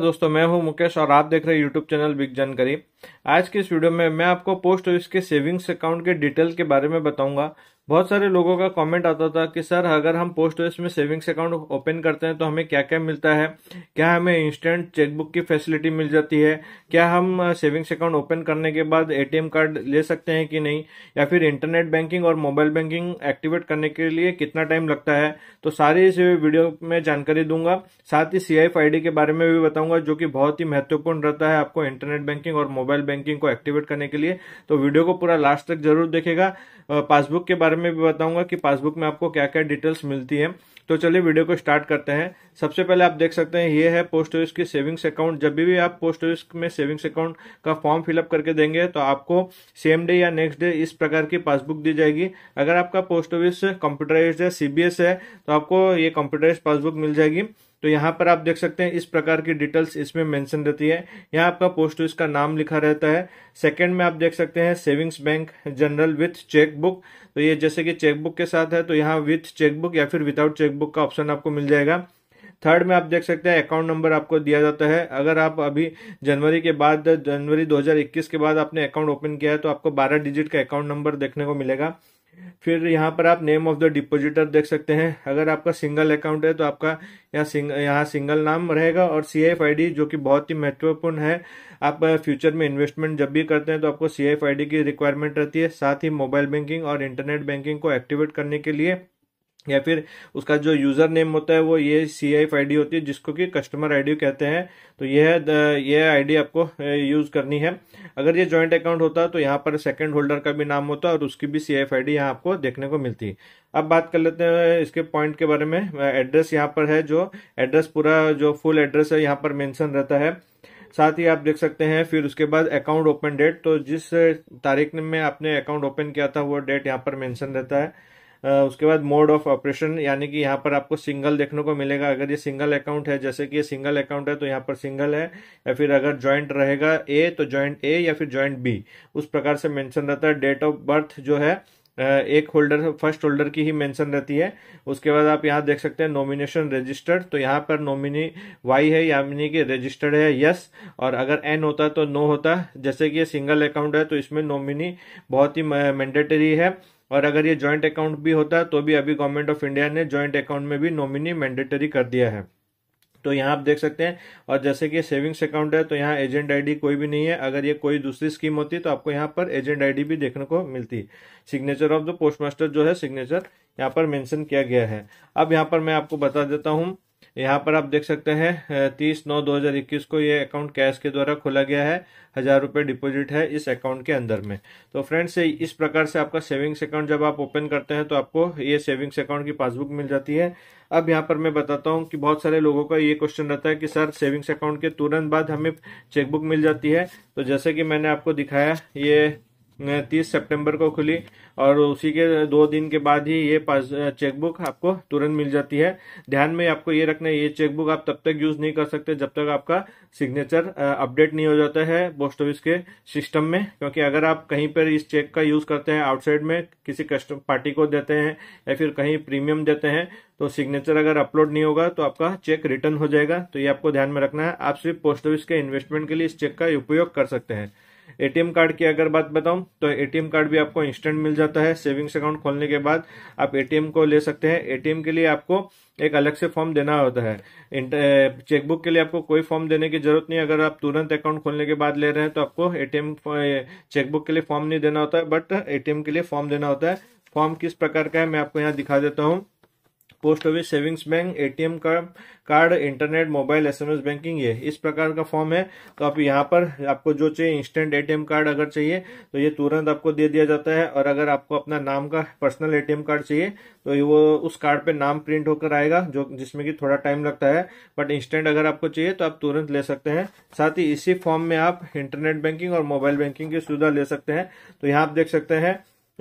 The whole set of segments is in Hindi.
दोस्तों मैं हूं मुकेश और आप देख रहे हैं यूट्यूब चैनल बिग जानकारी आज के इस वीडियो में मैं आपको पोस्ट ऑफिस के सेविंग्स अकाउंट के डिटेल के बारे में बताऊंगा बहुत सारे लोगों का कमेंट आता था कि सर अगर हम पोस्ट ऑफिस में सेविंग्स अकाउंट ओपन करते हैं तो हमें क्या क्या मिलता है क्या हमें इंस्टेंट चेकबुक की फैसिलिटी मिल जाती है क्या हम सेविंग्स अकाउंट ओपन करने के बाद एटीएम कार्ड ले सकते हैं कि नहीं या फिर इंटरनेट बैंकिंग और मोबाइल बैंकिंग एक्टिवेट करने के लिए कितना टाइम लगता है तो सारी इस वीडियो में जानकारी दूंगा साथ ही सी एफ के बारे में भी बताऊंगा जो कि बहुत ही महत्वपूर्ण रहता है आपको इंटरनेट बैंकिंग और मोबाइल बैंकिंग को एक्टिवेट करने के लिए तो वीडियो को पूरा लास्ट तक जरूर देखेगा पासबुक के बारे में में भी बताऊंगा कि पासबुक में आपको क्या क्या डिटेल्स मिलती है तो चलिए वीडियो को स्टार्ट करते हैं सबसे पहले आप देख सकते हैं ये है पोस्ट ऑफिस की सेविंग्स अकाउंट जब भी आप पोस्ट ऑफिस में सेविंग्स अकाउंट का फॉर्म फिलअप करके देंगे तो आपको सेम डे या नेक्स्ट डे इस प्रकार की पासबुक दी जाएगी अगर आपका पोस्ट ऑफिस कंप्यूटराइज है सीबीएस है तो आपको ये कंप्यूटराइज पासबुक मिल जाएगी तो यहाँ पर आप देख सकते हैं इस प्रकार की डिटेल्स इसमें मेंशन रहती है यहाँ आपका पोस्ट ऑफिस का नाम लिखा रहता है सेकंड में आप देख सकते हैं savings bank general with chequebook तो ये जैसे कि चेकबुक के साथ है तो यहाँ विथ चेकबुक या फिर विदाउट चेकबुक का ऑप्शन आपको मिल जाएगा थर्ड में आप देख सकते हैं अकाउंट नंबर आपको दिया जाता है अगर आप अभी जनवरी के बाद जनवरी 2021 के बाद आपने अकाउंट ओपन किया है तो आपको 12 डिजिट का अकाउंट नंबर देखने को मिलेगा फिर यहाँ पर आप नेम ऑफ द डिपोजिटर देख सकते हैं अगर आपका सिंगल अकाउंट है तो आपका यहाँ सिंग यहाँ सिंगल नाम रहेगा और सी एफ आई डी जो कि बहुत ही महत्वपूर्ण है आप फ्यूचर में इन्वेस्टमेंट जब भी करते हैं तो आपको सी एफ आई डी की रिक्वायरमेंट रहती है साथ ही मोबाइल बैंकिंग और इंटरनेट बैंकिंग को एक्टिवेट करने के लिए या फिर उसका जो यूज़र नेम होता है वो ये सी एफ आई होती है जिसको कि कस्टमर आईडी कहते हैं तो ये है ये आपको यूज़ करनी है अगर ये जॉइंट अकाउंट होता तो यहाँ पर सेकंड होल्डर का भी नाम होता और उसकी भी सी एफ आई डी यहाँ आपको देखने को मिलती है अब बात कर लेते हैं इसके पॉइंट के बारे में एड्रेस यहाँ पर है जो एड्रेस पूरा जो फुल एड्रेस है यहाँ पर मैंसन रहता है साथ ही आप देख सकते हैं फिर उसके बाद अकाउंट ओपन डेट तो जिस तारीख में आपने अकाउंट ओपन किया था वो डेट यहाँ पर मैंसन रहता है उसके बाद मोड ऑफ ऑपरेशन यानी कि यहाँ पर आपको सिंगल देखने को मिलेगा अगर ये सिंगल अकाउंट है जैसे कि ये सिंगल अकाउंट है तो यहाँ पर सिंगल है या फिर अगर ज्वाइंट रहेगा ए तो ज्वाइंट ए या फिर ज्वाइंट बी उस प्रकार से मेंशन रहता है डेट ऑफ बर्थ जो है एक होल्डर फर्स्ट होल्डर की ही मेंशन रहती है उसके बाद आप यहाँ देख सकते हैं नॉमिनेशन रजिस्टर्ड तो यहाँ पर नॉमिनी वाई है यानी कि रजिस्टर्ड है यस और अगर एन होता तो नो होता जैसे कि ये सिंगल अकाउंट है तो इसमें नॉमिनी बहुत ही मैंडेटरी है और अगर ये जॉइंट अकाउंट भी होता तो भी अभी गवर्नमेंट ऑफ इंडिया ने जॉइंट अकाउंट में भी नॉमिनी मैंडेटरी कर दिया है तो यहाँ आप देख सकते हैं और जैसे कि सेविंग्स अकाउंट है तो यहाँ एजेंट आईडी कोई भी नहीं है अगर ये कोई दूसरी स्कीम होती तो आपको यहाँ पर एजेंट आईडी भी देखने को मिलती signature of the postmaster जो है सिग्नेचर यहाँ पर मेंशन किया गया है अब यहाँ पर मैं आपको बता देता हूँ यहाँ पर आप देख सकते हैं तीस नौ दो हज़ार इक्कीस को ये अकाउंट कैश के द्वारा खोला गया है हज़ार रुपये डिपोजिट है इस अकाउंट के अंदर में तो फ्रेंड्स इस प्रकार से आपका सेविंग्स अकाउंट जब आप ओपन करते हैं तो आपको ये सेविंग्स अकाउंट की पासबुक मिल जाती है अब यहाँ पर मैं बताता हूँ कि बहुत सारे लोगों का ये क्वेश्चन रहता है कि सर सेविंग्स अकाउंट के तुरंत बाद हमें चेकबुक मिल जाती है तो जैसे कि मैंने आपको दिखाया ये तीस सितंबर को खुली और उसी के दो दिन के बाद ही ये चेकबुक आपको तुरंत मिल जाती है ध्यान में आपको ये रखना है ये चेकबुक आप तब तक यूज नहीं कर सकते जब तक आपका सिग्नेचर अपडेट नहीं हो जाता है पोस्ट ऑफिस के सिस्टम में क्योंकि अगर आप कहीं पर इस चेक का यूज करते हैं आउटसाइड में किसी कस्टम पार्टी को देते हैं या फिर कहीं प्रीमियम देते हैं तो सिग्नेचर अगर अपलोड नहीं होगा तो आपका चेक रिटर्न हो जाएगा तो ये आपको ध्यान में रखना है आप सिर्फ पोस्ट ऑफिस के इन्वेस्टमेंट के लिए इस चेक का उपयोग कर सकते हैं एटीएम कार्ड की अगर बात बताऊं तो एटीएम कार्ड भी आपको इंस्टेंट मिल जाता है सेविंग्स अकाउंट खोलने के बाद आप एटीएम को ले सकते हैं एटीएम के लिए आपको एक अलग से फॉर्म देना होता है चेकबुक के लिए आपको कोई फॉर्म देने की जरूरत नहीं अगर आप तुरंत अकाउंट खोलने के बाद ले रहे हैं तो आपको एटीएम चेकबुक के लिए फॉर्म नहीं देना होता है बट एटीएम के लिए फॉर्म देना होता है फॉर्म किस प्रकार का है मैं आपको यहाँ दिखा देता हूँ post office savings bank ATM card card internet mobile SMS banking ये इस प्रकार का फॉर्म है तो आप यहाँ पर आपको जो चाहिए इंस्टेंट एटीएम कार्ड अगर चाहिए तो ये तुरंत आपको दे दिया जाता है और अगर आपको अपना नाम का पर्सनल एटीएम कार्ड चाहिए तो वो उस कार्ड पे नाम प्रिंट होकर आएगा जो जिसमें कि थोड़ा टाइम लगता है बट इंस्टेंट अगर आपको चाहिए तो आप तुरंत ले सकते हैं साथ ही इसी फॉर्म में आप इंटरनेट बैंकिंग और मोबाइल बैंकिंग की सुविधा ले सकते हैं तो यहाँ आप देख सकते हैं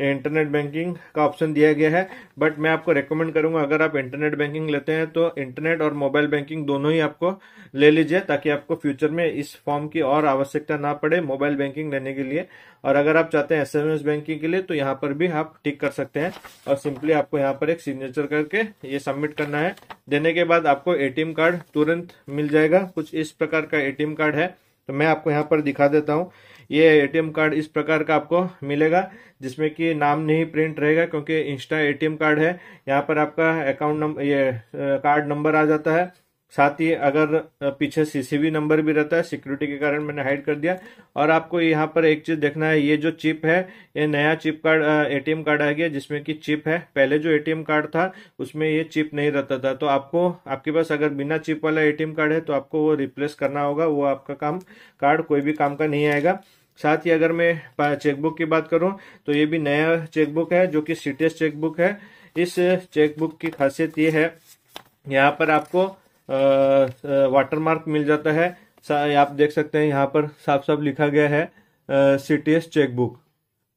इंटरनेट बैंकिंग का ऑप्शन दिया गया है बट मैं आपको रेकमेंड करूंगा अगर आप इंटरनेट बैंकिंग लेते हैं तो इंटरनेट और मोबाइल बैंकिंग दोनों ही आपको ले लीजिए ताकि आपको फ्यूचर में इस फॉर्म की और आवश्यकता ना पड़े मोबाइल बैंकिंग लेने के लिए और अगर आप चाहते हैं एसएमएस बैंकिंग के लिए तो यहाँ पर भी आप टिक कर सकते हैं और सिंपली आपको यहाँ पर एक सिग्नेचर करके ये सबमिट करना है देने के बाद आपको एटीएम कार्ड तुरंत मिल जाएगा कुछ इस प्रकार का एटीएम कार्ड है तो मैं आपको यहाँ पर दिखा देता हूँ ये एटीएम कार्ड इस प्रकार का आपको मिलेगा जिसमें कि नाम नहीं प्रिंट रहेगा क्योंकि इंस्टा एटीएम कार्ड है यहाँ पर आपका अकाउंट नंबर ये कार्ड नंबर आ जाता है साथ ही अगर पीछे सीसीवी नंबर भी रहता है सिक्योरिटी के कारण मैंने हाइड कर दिया और आपको यहाँ पर एक चीज़ देखना है ये जो चिप है ये नया चिप कार्ड एटीएम कार्ड आ गया जिसमें कि चिप है पहले जो एटीएम कार्ड था उसमें ये चिप नहीं रहता था तो आपको आपके पास अगर बिना चिप वाला एटीएम कार्ड है तो आपको वो रिप्लेस करना होगा वो आपका काम कार्ड कोई भी काम का नहीं आएगा साथ ही अगर मैं चेकबुक की बात करूं तो ये भी नया चेकबुक है जो कि सीटेस चेकबुक है इस चेकबुक की खासियत ये है यहाँ पर आपको वाटरमार्क मिल जाता है आप देख सकते हैं यहाँ पर साफ साफ लिखा गया है सीटीएस चेकबुक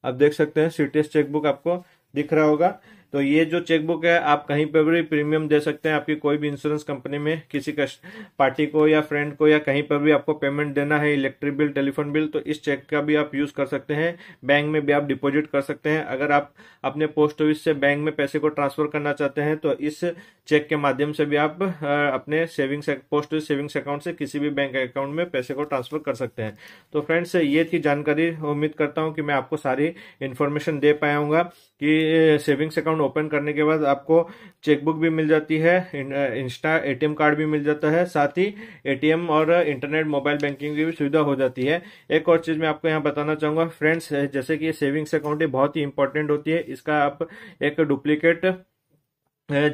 आप देख सकते हैं सीटीएस चेकबुक आपको दिख रहा होगा तो ये जो चेकबुक है आप कहीं पर भी प्रीमियम दे सकते हैं आपकी कोई भी इंश्योरेंस कंपनी में किसी पार्टी को या फ्रेंड को या कहीं पर भी आपको पेमेंट देना है इलेक्ट्रिक बिल टेलीफोन बिल तो इस चेक का भी आप यूज़ कर सकते हैं बैंक में भी आप डिपोजिट कर सकते हैं अगर आप अपने पोस्ट ऑफिस से बैंक में पैसे को ट्रांसफर करना चाहते हैं तो इस चेक के माध्यम से भी आप अपने savings post office savings account से किसी भी बैंक अकाउंट में पैसे को ट्रांसफर कर सकते हैं तो फ्रेंड्स ये थी जानकारी उम्मीद करता हूँ कि मैं आपको सारी इन्फॉर्मेशन दे पाया कि सेविंग्स अकाउंट ओपन करने के बाद आपको चेकबुक भी मिल जाती है इंस्टा एटीएम कार्ड भी मिल जाता है साथ ही एटीएम और इंटरनेट मोबाइल बैंकिंग की भी सुविधा हो जाती है एक और चीज़ मैं आपको यहाँ बताना चाहूँगा फ्रेंड्स जैसे कि सेविंग्स अकाउंट बहुत ही इंपॉर्टेंट होती है इसका आप एक डुप्लीकेट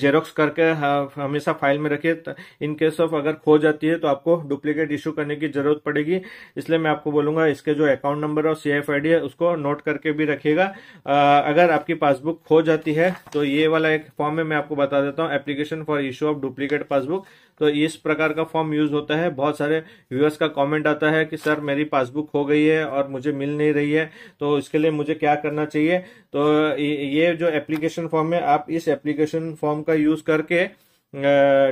जेरोक्स करके हाँ, हमेशा फाइल में रखिए इन केस ऑफ अगर खो जाती है तो आपको डुप्लीकेट इशू करने की जरूरत पड़ेगी इसलिए मैं आपको बोलूंगा इसके जो अकाउंट नंबर और सी एफ है उसको नोट करके भी रखिएगा अगर आपकी पासबुक खो जाती है तो ये वाला एक फॉर्म में मैं आपको बता देता हूँ application for issue of duplicate passbook तो इस प्रकार का फॉर्म यूज होता है बहुत सारे व्यूअर्स का कमेंट आता है कि सर मेरी पासबुक हो गई है और मुझे मिल नहीं रही है तो इसके लिए मुझे क्या करना चाहिए तो ये जो एप्लीकेशन फॉर्म है आप इस एप्लीकेशन फॉर्म का यूज करके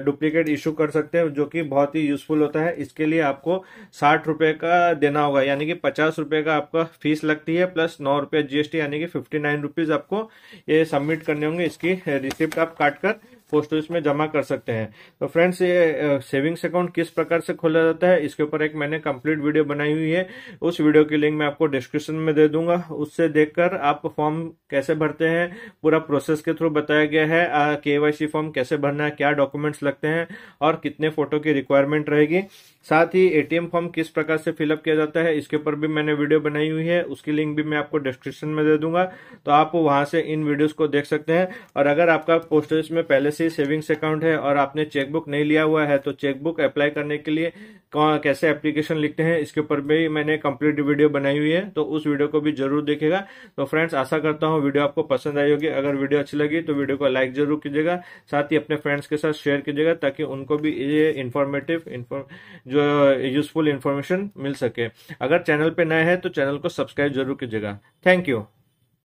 डुप्लीकेट इशू कर सकते हैं जो कि बहुत ही यूजफुल होता है इसके लिए आपको साठ रुपये का देना होगा यानी कि पचास रुपये का आपका फीस लगती है प्लस नौ रुपये जीएसटी यानी कि फिफ्टी नाइन रुपीज़ आपको ये सबमिट करने होंगे इसकी रिसिप्ट आप काट कर पोस्ट ऑफिस में जमा कर सकते हैं तो फ्रेंड्स ये सेविंग्स अकाउंट किस प्रकार से खोला जाता है इसके ऊपर एक मैंने कंप्लीट वीडियो बनाई हुई है उस वीडियो की लिंक मैं आपको डिस्क्रिप्शन में दे दूंगा उससे देखकर आप फॉर्म कैसे भरते हैं पूरा प्रोसेस के थ्रू बताया गया है के फॉर्म कैसे भरना है क्या डॉक्यूमेंट्स लगते हैं और कितने फोटो की रिक्वायरमेंट रहेगी साथ ही एटीएम फॉर्म किस प्रकार से फिलअप किया जाता है इसके ऊपर भी मैंने वीडियो बनाई हुई है उसकी लिंक भी मैं आपको डिस्क्रिप्शन में दे दूंगा तो आप वहां से इन वीडियोस को देख सकते हैं और अगर आपका पोस्ट ऑफिस में पहले केवाईसी सेविंग्स अकाउंट है और आपने चेकबुक नहीं लिया हुआ है तो चेकबुक अप्लाई करने के लिए कैसे एप्लीकेशन लिखते हैं इसके ऊपर भी मैंने कंप्लीट वीडियो बनाई हुई है तो उस वीडियो को भी जरूर देखेगा तो फ्रेंड्स आशा करता हूँ वीडियो आपको पसंद आई होगी अगर वीडियो अच्छी लगी तो वीडियो को लाइक जरूर कीजिएगा साथ ही अपने फ्रेंड्स के साथ शेयर कीजिएगा ताकि उनको भी ये इन्फॉर्मेटिव जो यूजफुल इन्फॉर्मेशन मिल सके अगर चैनल पर नए हैं तो चैनल को सब्सक्राइब जरूर कीजिएगा थैंक यू